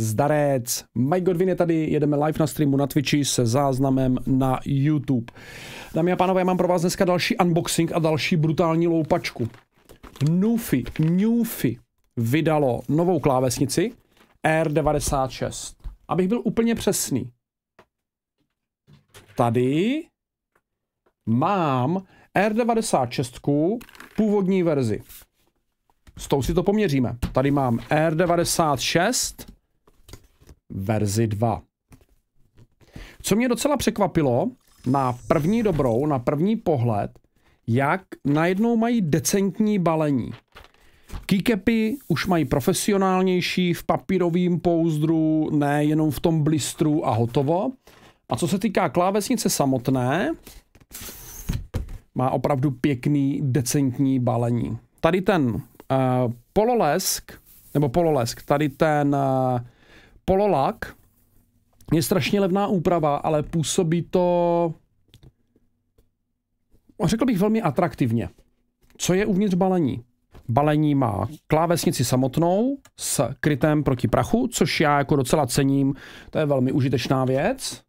Zdarec. Mike Godwin je tady, jedeme live na streamu na Twitchi se záznamem na YouTube. Dámy a pánové, mám pro vás dneska další unboxing a další brutální loupačku. Nufi, Nufi vydalo novou klávesnici R96. Abych byl úplně přesný. Tady mám R96 původní verzi. S tou si to poměříme. Tady mám R96 verzi 2. Co mě docela překvapilo, na první dobrou, na první pohled, jak najednou mají decentní balení. Keycapy už mají profesionálnější v papírovém pouzdru, ne jenom v tom blistru a hotovo. A co se týká klávesnice samotné, má opravdu pěkný, decentní balení. Tady ten uh, eh, pololesk, nebo pololesk, tady ten uh, pololak je strašně levná úprava, ale působí to, no, řekl bych, velmi atraktivně. Co je uvnitř balení? Balení má klávesnici samotnou s krytem proti prachu, což já jako docela cením, to je velmi užitečná věc.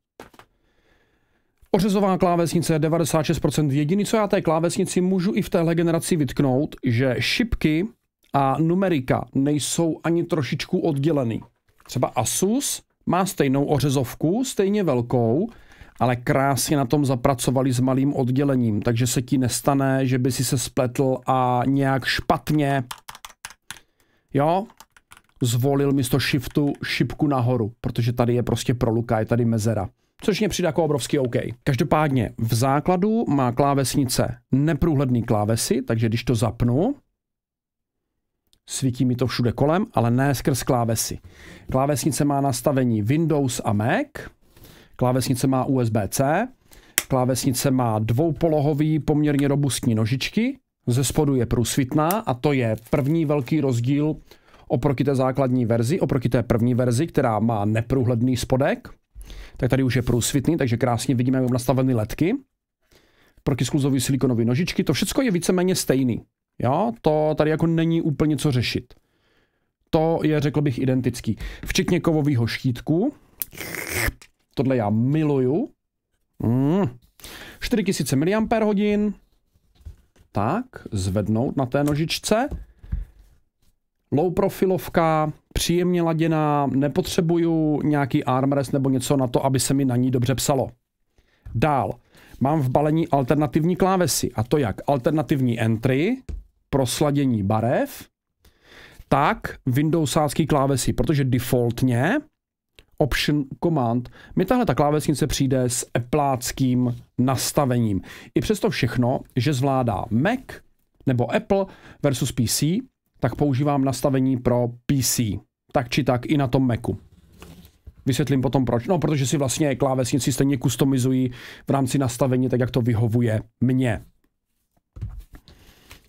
Ořezová klávesnice je 96%. Jediný, co já té klávesnici můžu i v téhle generaci vytknout, že šipky a numerika nejsou ani trošičku oddělený. Třeba Asus má stejnou ořezovku, stejně velkou, ale krásně na tom zapracovali s malým oddělením, takže se ti nestane, že by si se spletl a nějak špatně, jo, zvolil místo shiftu šipku nahoru, protože tady je prostě proluka, je tady mezera. Což mě přijde jako obrovský OK. Každopádně v základu má klávesnice neprůhledný klávesy, takže když to zapnu, svítí mi to všude kolem, ale ne skrz klávesy. Klávesnice má nastavení Windows a Mac, klávesnice má USB-C, klávesnice má dvoupolohový poměrně robustní nožičky, ze spodu je průsvitná a to je první velký rozdíl oproti té základní verzi, oproti té první verzi, která má neprůhledný spodek, tak tady už je průsvitný, takže krásně vidíme, jak nastaveny ledky. Protiskluzový silikonový nožičky, to všechno je víceméně stejný. Jo, to tady jako není úplně co řešit. To je, řekl bych, identický. Včetně kovového štítku. Tohle já miluju. Mm. 4000 mAh. Tak, zvednout na té nožičce. Low profilovka, příjemně laděná, nepotřebuju nějaký armrest nebo něco na to, aby se mi na ní dobře psalo. Dál, mám v balení alternativní klávesy, a to jak alternativní entry, pro sladění barev, tak Windowsácký klávesy, protože defaultně Option Command mi tahle ta klávesnice přijde s epláckým nastavením. I přesto všechno, že zvládá Mac nebo Apple versus PC, tak používám nastavení pro PC. Tak či tak i na tom Macu. Vysvětlím potom proč. No, protože si vlastně klávesnici stejně customizují v rámci nastavení, tak jak to vyhovuje mně.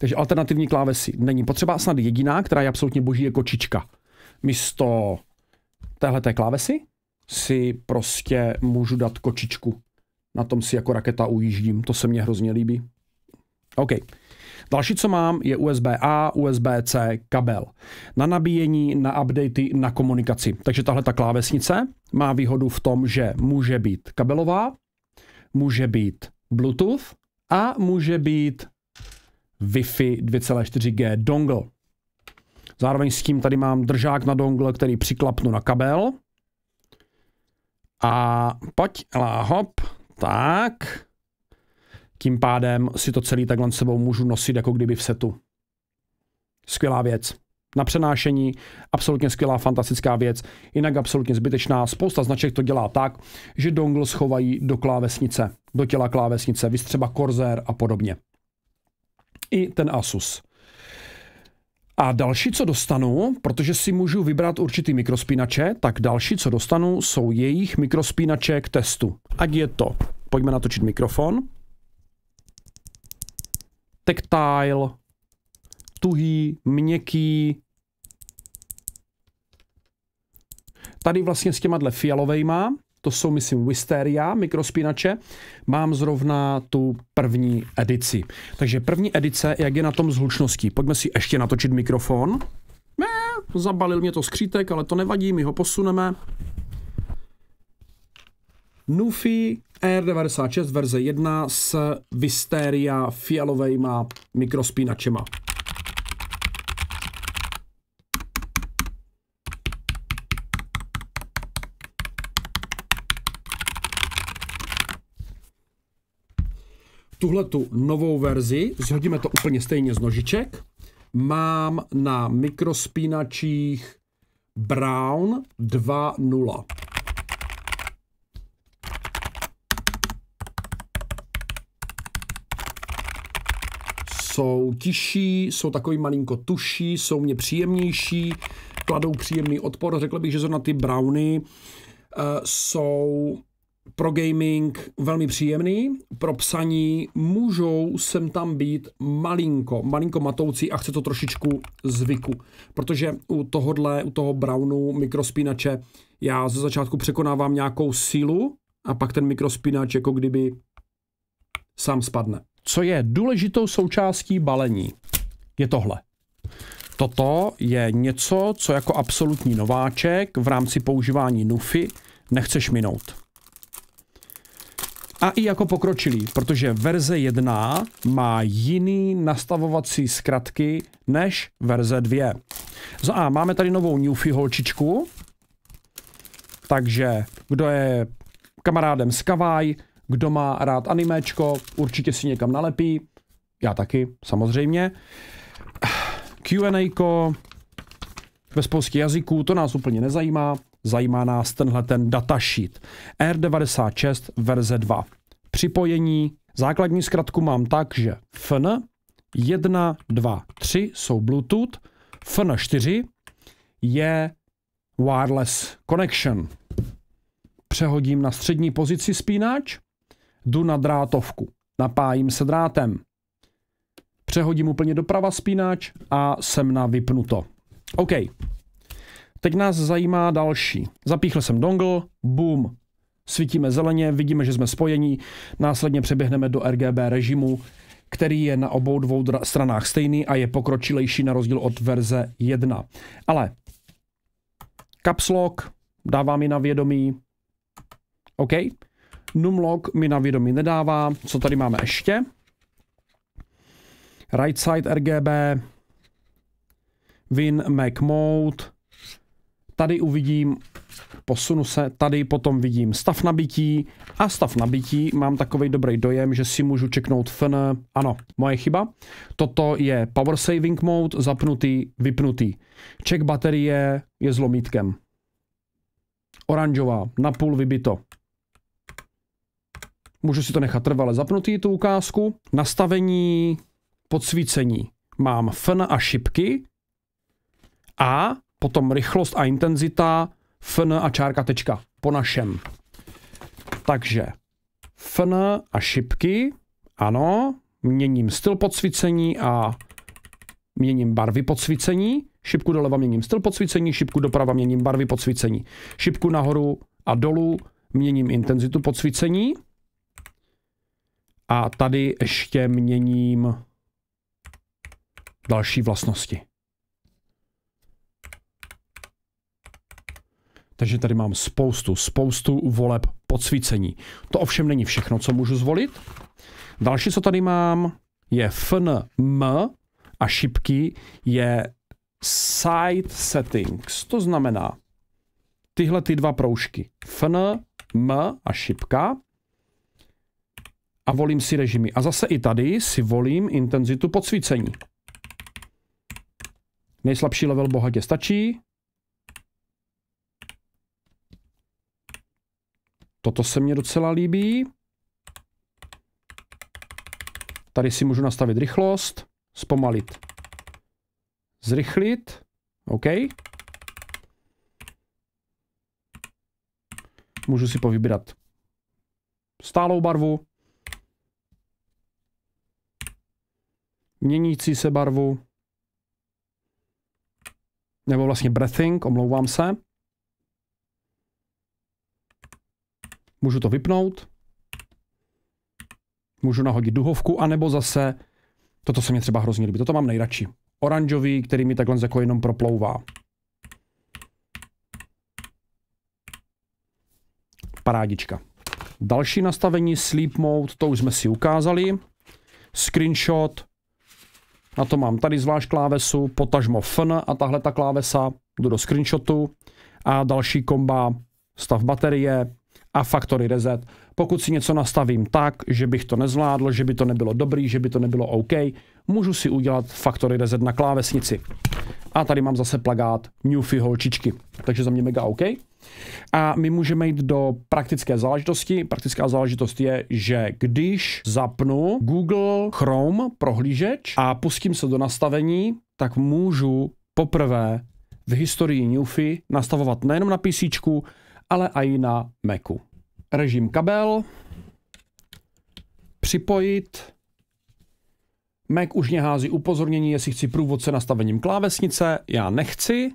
Takže alternativní klávesy není potřeba, snad jediná, která je absolutně boží, je kočička. Místo téhleté klávesy si prostě můžu dát kočičku. Na tom si jako raketa ujíždím, to se mně hrozně líbí. OK. Další, co mám, je USB-A, USB-C kabel. Na nabíjení, na updaty, na komunikaci. Takže tahle ta klávesnice má výhodu v tom, že může být kabelová, může být Bluetooth a může být Wi-Fi 2,4G dongle. Zároveň s tím tady mám držák na dongle, který přiklapnu na kabel. A pojď, hop, tak. Tím pádem si to celý takhle s sebou můžu nosit jako kdyby v setu. Skvělá věc. Na přenášení, absolutně skvělá, fantastická věc, jinak absolutně zbytečná. Spousta značek to dělá tak, že dongle schovají do klávesnice, do těla klávesnice, vystřeba korzér a podobně i ten Asus. A další, co dostanu, protože si můžu vybrat určitý mikrospínače, tak další, co dostanu, jsou jejich mikrospínače k testu. Ať je to, pojďme natočit mikrofon, tactile, tuhý, měkký. Tady vlastně s těma dle fialovejma to jsou, myslím, Wisteria mikrospínače. Mám zrovna tu první edici. Takže první edice, jak je na tom s hlučností. Pojďme si ještě natočit mikrofon. Ne, zabalil mě to skřítek, ale to nevadí, my ho posuneme. Nufi R96 verze 1 s Wisteria fialovejma mikrospínačema. tuhle tu novou verzi, zhodíme to úplně stejně z nožiček, mám na mikrospínačích Brown 2.0. Jsou tiší, jsou takový malinko tuší, jsou mě příjemnější, kladou příjemný odpor. Řekl bych, že zrovna ty browny uh, jsou pro gaming velmi příjemný, pro psaní můžou sem tam být malinko, malinko matoucí a chce to trošičku zvyku, protože u tohohle, u toho Brownu mikrospínače já ze začátku překonávám nějakou sílu a pak ten mikrospínač jako kdyby sám spadne. Co je důležitou součástí balení, je tohle. Toto je něco, co jako absolutní nováček v rámci používání Nufy nechceš minout a i jako pokročilý, protože verze 1 má jiný nastavovací zkratky než verze 2. Za A máme tady novou Newfie holčičku, takže kdo je kamarádem z Kavaj, kdo má rád animečko, určitě si někam nalepí, já taky, samozřejmě. Q&A ve spoustě jazyků, to nás úplně nezajímá, zajímá nás tenhle ten datasheet. R96 verze 2. Připojení, základní zkratku mám tak, že FN 1, 2, 3 jsou Bluetooth, FN 4 je wireless connection. Přehodím na střední pozici spínač, jdu na drátovku, napájím se drátem. Přehodím úplně doprava spínač a jsem na vypnuto. OK, Teď nás zajímá další. Zapíchl jsem dongle, boom, svítíme zeleně, vidíme, že jsme spojení, následně přeběhneme do RGB režimu, který je na obou dvou stranách stejný a je pokročilejší na rozdíl od verze 1. Ale caps lock dává mi na vědomí, OK, lock mi na vědomí nedává, co tady máme ještě? Right side RGB, win Mac mode, tady uvidím, posunu se, tady potom vidím stav nabití a stav nabití, mám takový dobrý dojem, že si můžu čeknout FN, ano, moje chyba. Toto je power saving mode, zapnutý, vypnutý. Check baterie je zlomítkem. Oranžová, napůl vybito. Můžu si to nechat trvale zapnutý, tu ukázku. Nastavení, podsvícení. Mám FN a šipky a potom rychlost a intenzita, fn a čárka tečka, po našem. Takže fn a šipky, ano, měním styl podsvícení a měním barvy podsvícení, šipku doleva měním styl podsvícení, šipku doprava měním barvy podsvícení, šipku nahoru a dolů měním intenzitu podsvícení a tady ještě měním další vlastnosti. Takže tady mám spoustu, spoustu voleb podsvícení. To ovšem není všechno, co můžu zvolit. Další, co tady mám, je FNM a šipky je Side Settings. To znamená tyhle ty dva proužky. FN, M a šipka. A volím si režimy. A zase i tady si volím intenzitu podsvícení. Nejslabší level bohatě stačí. Toto se mně docela líbí. Tady si můžu nastavit rychlost, zpomalit, zrychlit, OK. Můžu si povybrat stálou barvu, měnící se barvu, nebo vlastně breathing, omlouvám se. Můžu to vypnout. Můžu nahodit duhovku, anebo zase, toto se mě třeba hrozně líbí, toto mám nejradši. Oranžový, který mi takhle jako jenom proplouvá. Parádička. Další nastavení Sleep Mode, to už jsme si ukázali. Screenshot, na to mám tady zvlášť klávesu, potažmo FN a tahle ta klávesa, jdu do screenshotu. A další komba stav baterie, a faktory reset. Pokud si něco nastavím tak, že bych to nezvládl, že by to nebylo dobrý, že by to nebylo OK, můžu si udělat faktory reset na klávesnici. A tady mám zase plagát Newfi holčičky, takže za mě mega OK. A my můžeme jít do praktické záležitosti. Praktická záležitost je, že když zapnu Google Chrome prohlížeč a pustím se do nastavení, tak můžu poprvé v historii Newfi nastavovat nejenom na PC, ale i na Macu. Režim kabel, připojit, Mac už mě hází upozornění, jestli chci průvodce nastavením klávesnice, já nechci.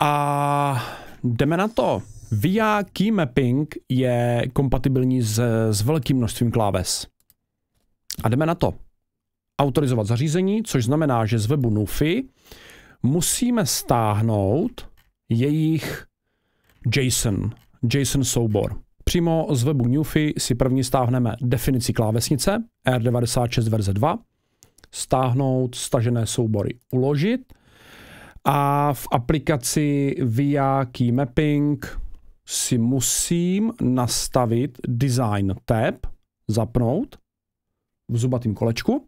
A jdeme na to. VIA Key Mapping je kompatibilní s, s velkým množstvím kláves. A jdeme na to. Autorizovat zařízení, což znamená, že z webu NUFI musíme stáhnout jejich JSON, JSON soubor. Přímo z webu Newfy si první stáhneme definici klávesnice R96 verze 2, stáhnout stažené soubory, uložit a v aplikaci VIA Key Mapping si musím nastavit Design tab, zapnout v zubatým kolečku.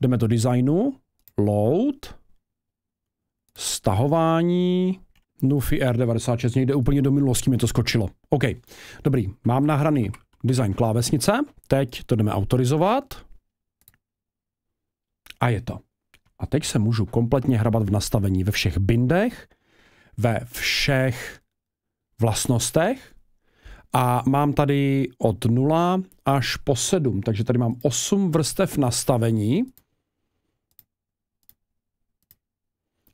Jdeme do designu, load, stahování, Nufi R96, někde úplně do minulosti mi to skočilo. OK, dobrý, mám nahraný design klávesnice, teď to jdeme autorizovat. A je to. A teď se můžu kompletně hrabat v nastavení ve všech bindech, ve všech vlastnostech a mám tady od 0 až po 7, takže tady mám 8 vrstev nastavení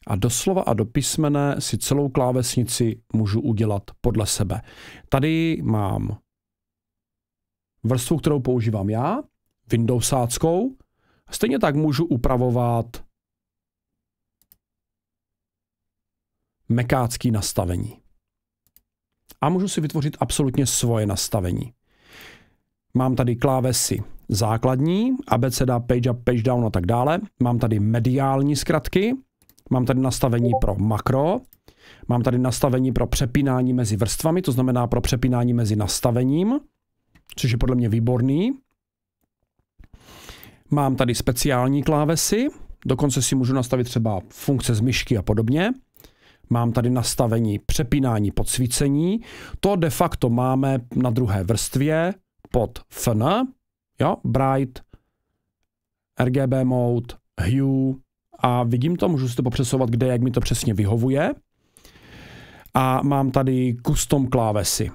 a doslova a do písmene si celou klávesnici můžu udělat podle sebe. Tady mám vrstvu, kterou používám já, Windowsáckou. Stejně tak můžu upravovat mekácký nastavení. A můžu si vytvořit absolutně svoje nastavení. Mám tady klávesy základní, abeceda, page up, page down a tak dále. Mám tady mediální zkratky, Mám tady nastavení pro makro, mám tady nastavení pro přepínání mezi vrstvami, to znamená pro přepínání mezi nastavením, což je podle mě výborný. Mám tady speciální klávesy, dokonce si můžu nastavit třeba funkce z myšky a podobně. Mám tady nastavení přepínání podsvícení. To de facto máme na druhé vrstvě pod FN, jo, Bright, RGB mode, Hue, a vidím to, můžu si to popřesovat, kde, jak mi to přesně vyhovuje. A mám tady custom klávesy.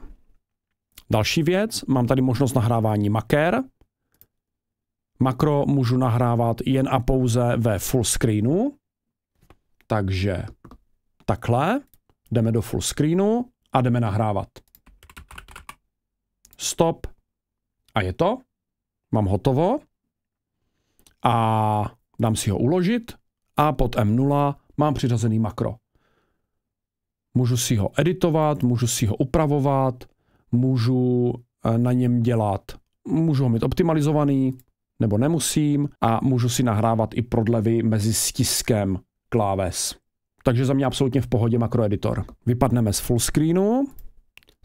Další věc, mám tady možnost nahrávání makér. Makro můžu nahrávat jen a pouze ve full screenu. Takže takhle, jdeme do full screenu a jdeme nahrávat. Stop. A je to. Mám hotovo. A dám si ho uložit a pod M0 mám přiřazený makro. Můžu si ho editovat, můžu si ho upravovat, můžu eh, na něm dělat, můžu ho mít optimalizovaný, nebo nemusím a můžu si nahrávat i prodlevy mezi stiskem kláves. Takže za mě absolutně v pohodě makroeditor. Vypadneme z full screenu,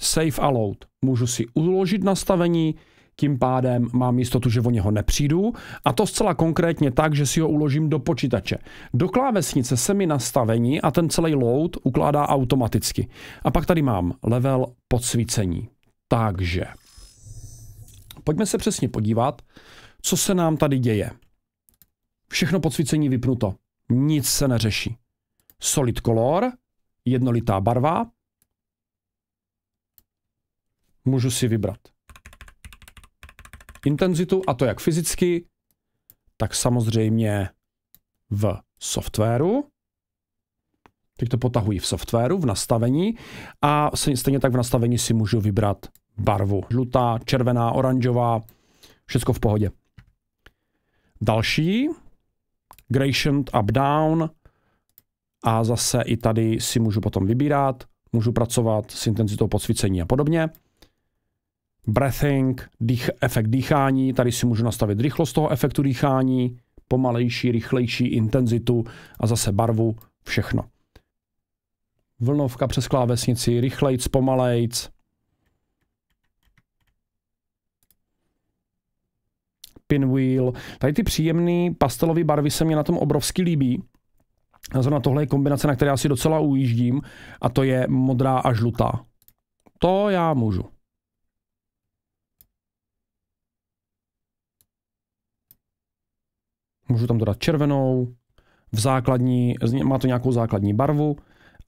save a load. Můžu si uložit nastavení, tím pádem mám jistotu, že o něho nepřijdu a to zcela konkrétně tak, že si ho uložím do počítače. Do klávesnice se mi nastavení a ten celý load ukládá automaticky. A pak tady mám level podsvícení. Takže pojďme se přesně podívat, co se nám tady děje. Všechno podsvícení vypnuto. Nic se neřeší. Solid color, jednolitá barva. Můžu si vybrat intenzitu, a to jak fyzicky, tak samozřejmě v softwaru. Teď to potahuji v softwaru, v nastavení a stejně tak v nastavení si můžu vybrat barvu. Žlutá, červená, oranžová, všechno v pohodě. Další, gradient up down a zase i tady si můžu potom vybírat, můžu pracovat s intenzitou podsvícení a podobně breathing, dých, efekt dýchání, tady si můžu nastavit rychlost toho efektu dýchání, pomalejší, rychlejší intenzitu a zase barvu, všechno. Vlnovka přes klávesnici, rychlejc, pomalejc. Pinwheel. Tady ty příjemné pastelové barvy se mě na tom obrovsky líbí. A zrovna tohle je kombinace, na které já si docela ujíždím, a to je modrá a žlutá. To já můžu. Můžu tam dodat červenou, v základní, má to nějakou základní barvu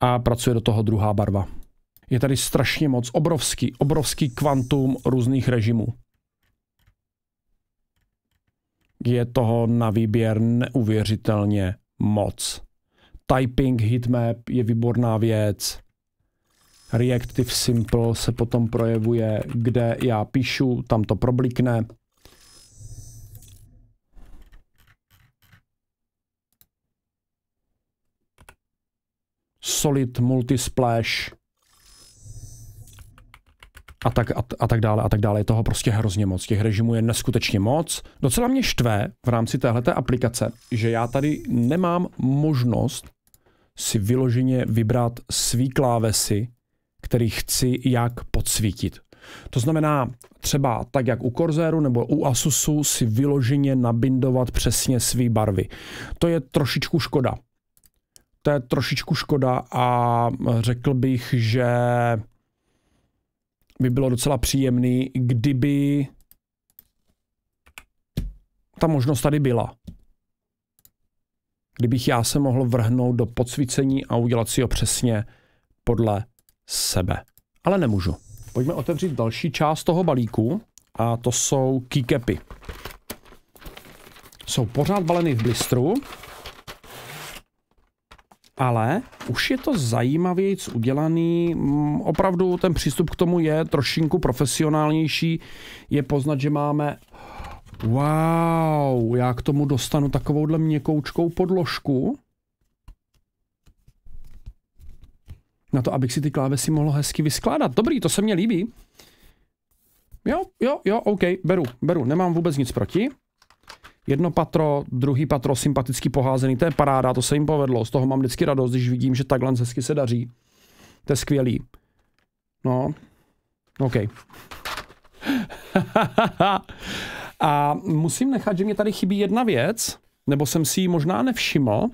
a pracuje do toho druhá barva. Je tady strašně moc, obrovský, obrovský kvantum různých režimů. Je toho na výběr neuvěřitelně moc. Typing hitmap je výborná věc. Reactive Simple se potom projevuje, kde já píšu, tam to problikne. Solid Multisplash a tak, a, a tak dále, a tak dále. Je toho prostě hrozně moc. Těch režimů je neskutečně moc. Docela mě štve v rámci téhleté aplikace, že já tady nemám možnost si vyloženě vybrat svý klávesy, který chci jak podsvítit. To znamená, třeba tak jak u Corsairu nebo u Asusu si vyloženě nabindovat přesně svý barvy. To je trošičku škoda to je trošičku škoda a řekl bych, že by bylo docela příjemný, kdyby ta možnost tady byla. Kdybych já se mohl vrhnout do podsvícení a udělat si ho přesně podle sebe. Ale nemůžu. Pojďme otevřít další část toho balíku a to jsou keycapy. Jsou pořád baleny v blistru, ale už je to zajímavějíc udělaný. Mm, opravdu ten přístup k tomu je trošinku profesionálnější. Je poznat, že máme wow, já k tomu dostanu takovouhle měkoučkou podložku. Na to, abych si ty klávesy mohl hezky vyskládat. Dobrý, to se mně líbí. Jo, jo, jo, OK, beru, beru, nemám vůbec nic proti jedno patro, druhý patro sympaticky poházený, to je paráda, to se jim povedlo, z toho mám vždycky radost, když vidím, že takhle hezky se daří. To je skvělý. No, OK. A musím nechat, že mě tady chybí jedna věc, nebo jsem si ji možná nevšiml,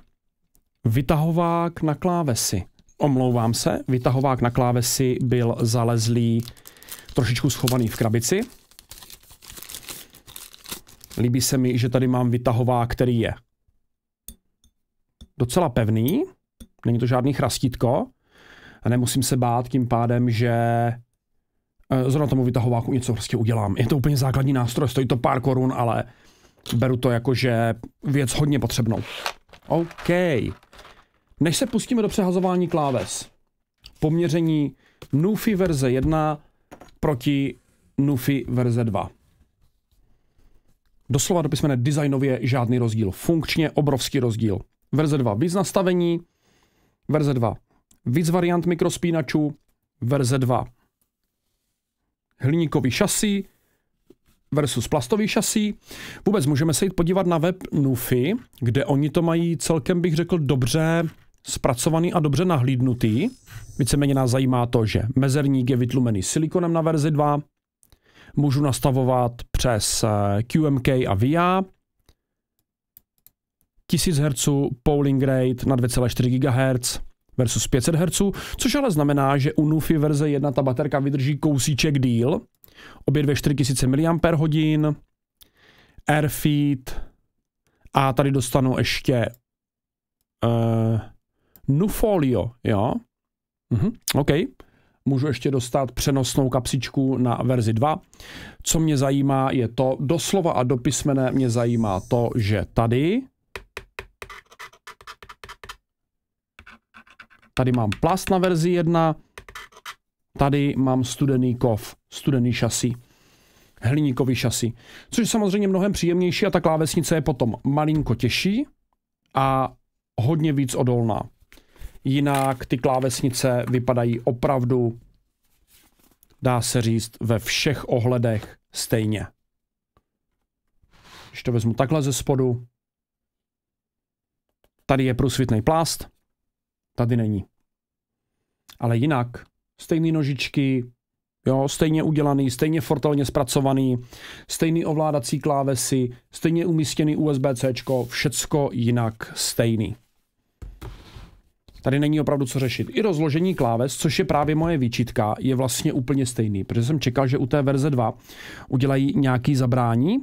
vytahovák na klávesi. Omlouvám se, vytahovák na klávesi byl zalezlý trošičku schovaný v krabici. Líbí se mi, že tady mám vytahová, který je docela pevný. Není to žádný chrastítko. A nemusím se bát tím pádem, že eh, zrovna tomu vytahováku něco prostě udělám. Je to úplně základní nástroj, stojí to pár korun, ale beru to jako, že věc hodně potřebnou. OK. Než se pustíme do přehazování kláves, poměření Nufi verze 1 proti Nufi verze 2 doslova do písmene designově žádný rozdíl. Funkčně obrovský rozdíl. Verze 2 víc nastavení, verze 2 víc variant mikrospínačů, verze 2 hliníkový šasí versus plastový šasí. Vůbec můžeme se jít podívat na web Nufy, kde oni to mají celkem, bych řekl, dobře zpracovaný a dobře nahlídnutý. Víceméně nás zajímá to, že mezerník je vytlumený silikonem na verzi 2, můžu nastavovat přes eh, QMK a VIA. 1000 Hz polling rate na 2,4 GHz versus 500 Hz, což ale znamená, že u Nufi verze 1 ta baterka vydrží kousíček díl, obě dvě 4000 mAh, Airfeed a tady dostanu ještě uh, eh, Nufolio, jo? Mhm, OK můžu ještě dostat přenosnou kapsičku na verzi 2. Co mě zajímá je to, doslova a dopismené mě zajímá to, že tady Tady mám plast na verzi 1, tady mám studený kov, studený šasi, hliníkový šasi, což je samozřejmě mnohem příjemnější a ta klávesnice je potom malinko těžší a hodně víc odolná. Jinak ty klávesnice vypadají opravdu, dá se říct, ve všech ohledech stejně. Když to vezmu takhle ze spodu, tady je průsvitný plást, tady není. Ale jinak, stejné nožičky, Jo, stejně udělaný, stejně fortelně zpracovaný, stejný ovládací klávesy, stejně umístěný USB-C, všecko jinak stejný. Tady není opravdu co řešit. I rozložení kláves, což je právě moje výčitka, je vlastně úplně stejný, protože jsem čekal, že u té verze 2 udělají nějaký zabrání,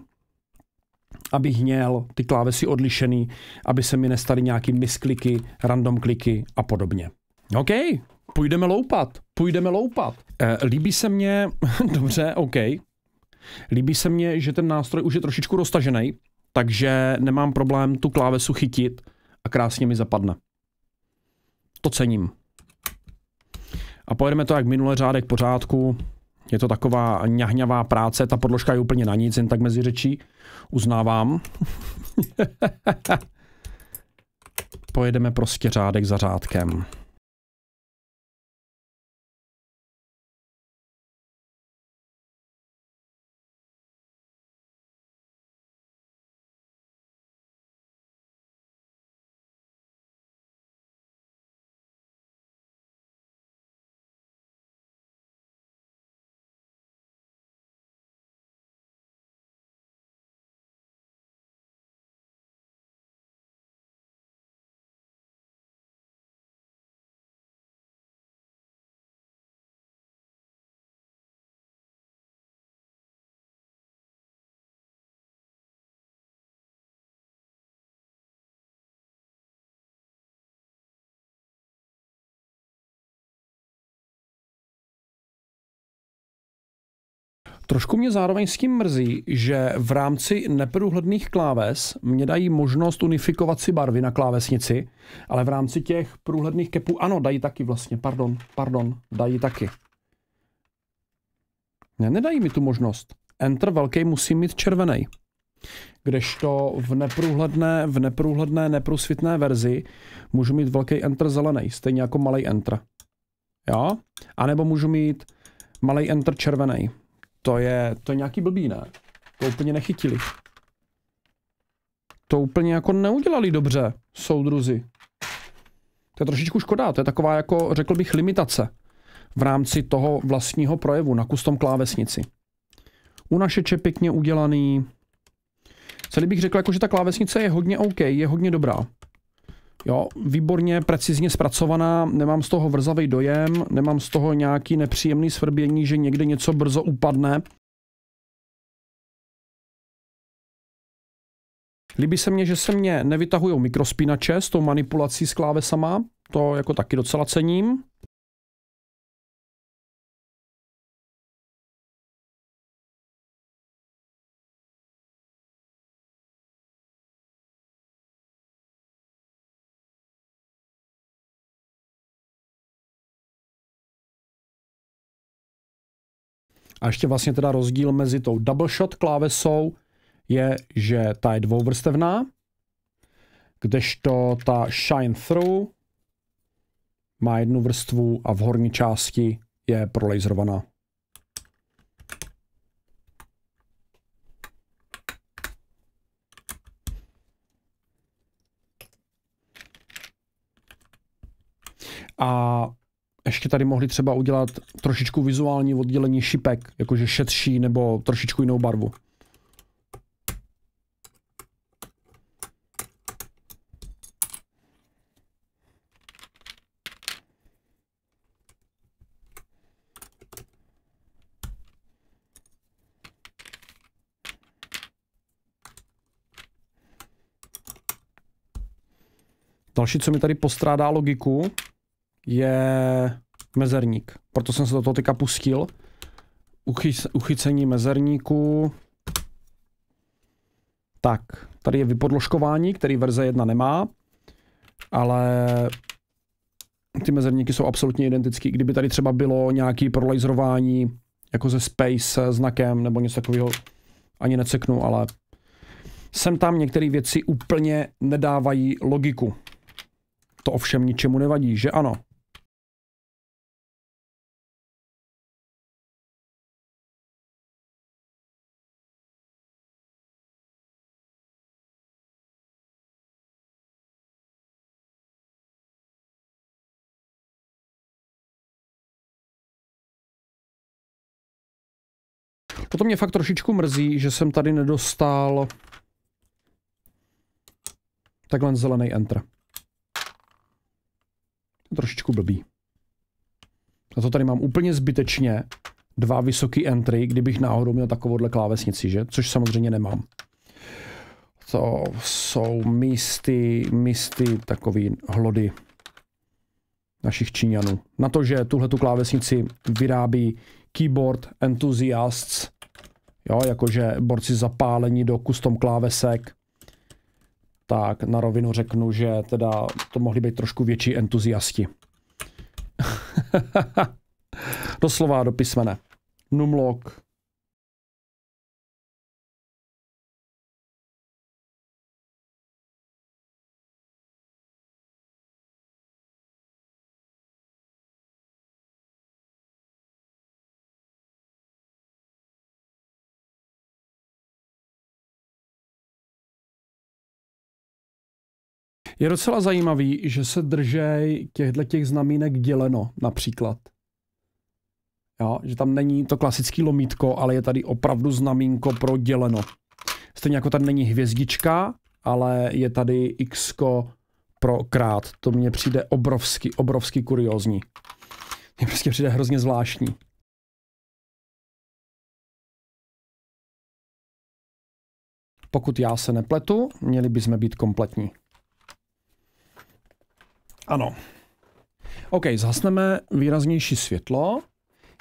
abych měl ty klávesy odlišený, aby se mi nestaly nějaký miskliky, random kliky a podobně. OK, půjdeme loupat, půjdeme loupat. E, líbí se mně, dobře, OK, líbí se mně, že ten nástroj už je trošičku roztažený, takže nemám problém tu klávesu chytit a krásně mi zapadne to cením. A pojedeme to jak minule řádek pořádku. Je to taková ňahňavá práce, ta podložka je úplně na nic, jen tak mezi řečí. Uznávám. pojedeme prostě řádek za řádkem. Trošku mě zároveň s tím mrzí, že v rámci neprůhledných kláves mě dají možnost unifikovat si barvy na klávesnici, ale v rámci těch průhledných kepů, ano, dají taky vlastně, pardon, pardon, dají taky. Ne, nedají mi tu možnost. Enter velký musí mít červený. Kdežto v neprůhledné, v neprůhledné, neprůsvitné verzi můžu mít velký enter zelený, stejně jako malý enter. Jo? A nebo můžu mít malý enter červený to je, to je nějaký blbý, ne? To úplně nechytili. To úplně jako neudělali dobře, soudruzi. To je trošičku škoda, to je taková jako, řekl bych, limitace v rámci toho vlastního projevu na kustom klávesnici. U našeče pěkně udělaný. Celý bych řekl, jako, že ta klávesnice je hodně OK, je hodně dobrá. Jo, výborně, precizně zpracovaná, nemám z toho vrzavý dojem, nemám z toho nějaký nepříjemný svrbění, že někde něco brzo upadne. Líbí se mně, že se mě nevytahují mikrospínače s tou manipulací s klávesama, to jako taky docela cením. A ještě vlastně teda rozdíl mezi tou double shot klávesou je, že ta je dvouvrstevná, kdežto ta shine through má jednu vrstvu a v horní části je prolejzrovaná. A ještě tady mohli třeba udělat trošičku vizuální oddělení šipek, jakože šetší nebo trošičku jinou barvu. Další, co mi tady postrádá logiku, je mezerník. Proto jsem se do toho teďka pustil. uchycení mezerníku. Tak, tady je vypodložkování, který verze 1 nemá, ale ty mezerníky jsou absolutně identické. Kdyby tady třeba bylo nějaké prolejzrování jako ze Space znakem nebo něco takového, ani neceknu, ale sem tam některé věci úplně nedávají logiku. To ovšem ničemu nevadí, že ano? Potom mě fakt trošičku mrzí, že jsem tady nedostal takhle zelený enter. Trošičku blbý. A to tady mám úplně zbytečně dva vysoký entry, kdybych náhodou měl takovouhle klávesnici, že? Což samozřejmě nemám. To jsou místy, místy takový hlody našich Číňanů. Na to, že tuhle tu klávesnici vyrábí Keyboard Enthusiasts Jo, jakože borci zapálení do custom klávesek, tak na rovinu řeknu, že teda to mohli být trošku větší entuziasti. Doslova do písmene. Numlock, Je docela zajímavý, že se držej těchto těch znamínek děleno například. Jo, že tam není to klasický lomítko, ale je tady opravdu znamínko pro děleno. Stejně jako tady není hvězdička, ale je tady x pro krát. To mně přijde obrovsky, obrovsky kuriózní. Mně prostě přijde hrozně zvláštní. Pokud já se nepletu, měli bychom být kompletní. Ano. OK, zhasneme výraznější světlo.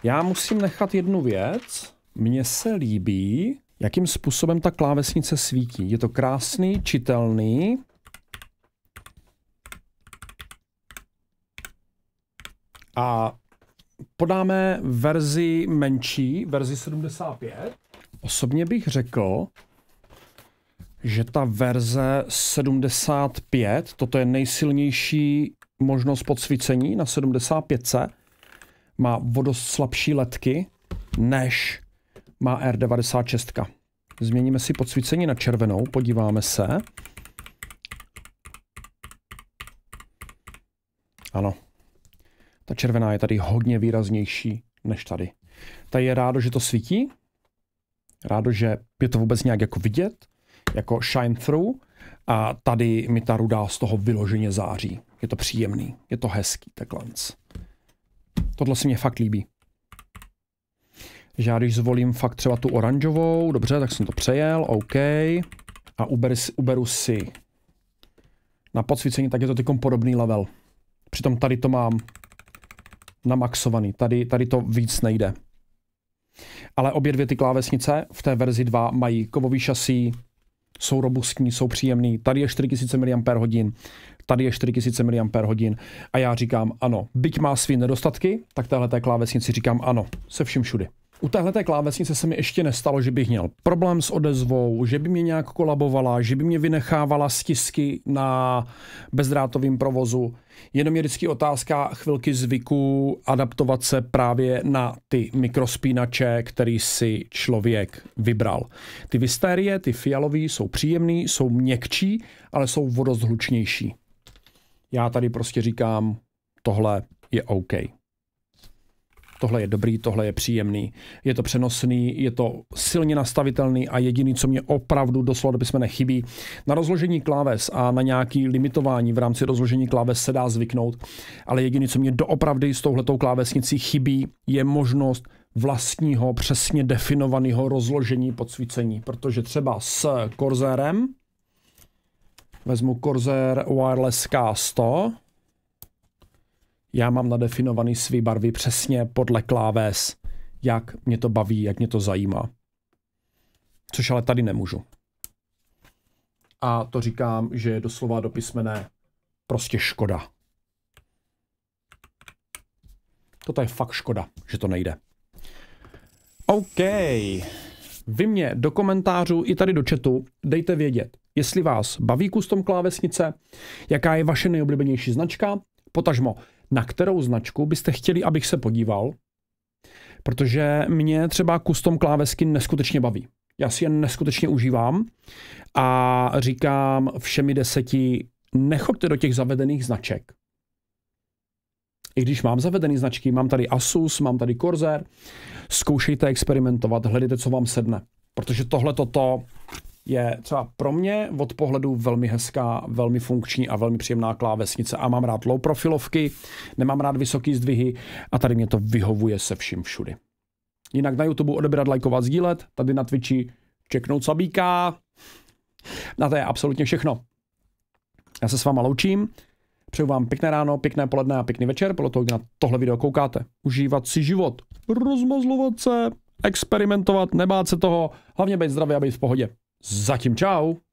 Já musím nechat jednu věc. Mně se líbí, jakým způsobem ta klávesnice svítí. Je to krásný, čitelný. A podáme verzi menší, verzi 75. Osobně bych řekl, že ta verze 75, toto je nejsilnější možnost podsvícení na 75, má vodost slabší letky, než má R96. Změníme si podsvícení na červenou, podíváme se. Ano, ta červená je tady hodně výraznější než tady. Tady je rádo, že to svítí, rádo, že je to vůbec nějak jako vidět, jako shine through a tady mi ta rudá z toho vyloženě září. Je to příjemný, je to hezký teklanc. Tohle se mě fakt líbí. Že já když zvolím fakt třeba tu oranžovou, dobře, tak jsem to přejel, OK. A uber, uberu si na podsvícení, tak je to takový podobný level. Přitom tady to mám namaxovaný, tady, tady to víc nejde. Ale obě dvě ty klávesnice v té verzi 2 mají kovový šasí, jsou robustní, jsou příjemný, tady je 4000 mAh, tady je 4000 mAh a já říkám ano. Byť má svý nedostatky, tak téhle té klávesnici říkám ano, se vším všudy. U téhle klávesnice se mi ještě nestalo, že bych měl problém s odezvou, že by mě nějak kolabovala, že by mě vynechávala stisky na bezdrátovém provozu. Jenom je vždycky otázka chvilky zvyku adaptovat se právě na ty mikrospínače, který si člověk vybral. Ty vystérie, ty fialové jsou příjemný, jsou měkčí, ale jsou vodost hlučnější. Já tady prostě říkám, tohle je OK tohle je dobrý, tohle je příjemný. Je to přenosný, je to silně nastavitelný a jediný, co mě opravdu doslova do písmene chybí, na rozložení kláves a na nějaký limitování v rámci rozložení kláves se dá zvyknout, ale jediný, co mě doopravdy s touhletou klávesnicí chybí, je možnost vlastního přesně definovaného rozložení podsvícení, protože třeba s Corsairem, vezmu Corsair Wireless K100, já mám nadefinovaný svý barvy přesně podle kláves, jak mě to baví, jak mě to zajímá. Což ale tady nemůžu. A to říkám, že je doslova do písmené prostě škoda. Toto je fakt škoda, že to nejde. OK. Vy mě do komentářů i tady do chatu dejte vědět, jestli vás baví custom klávesnice, jaká je vaše nejoblíbenější značka, potažmo, na kterou značku byste chtěli, abych se podíval, protože mě třeba custom klávesky neskutečně baví. Já si je neskutečně užívám a říkám všemi deseti, nechoďte do těch zavedených značek. I když mám zavedené značky, mám tady Asus, mám tady Corsair, zkoušejte experimentovat, hledejte, co vám sedne. Protože tohle toto je třeba pro mě od pohledu velmi hezká, velmi funkční a velmi příjemná klávesnice. A mám rád low profilovky, nemám rád vysoký zdvihy a tady mě to vyhovuje se vším všudy. Jinak na YouTube odebrat, lajkovat, sdílet, tady na Twitchi čeknout sabíka. Na to je absolutně všechno. Já se s váma loučím. Přeju vám pěkné ráno, pěkné poledne a pěkný večer, podle toho, kdy na tohle video koukáte. Užívat si život, rozmazlovat se, experimentovat, nebát se toho, hlavně být zdravý a být v pohodě. Za kim ciao!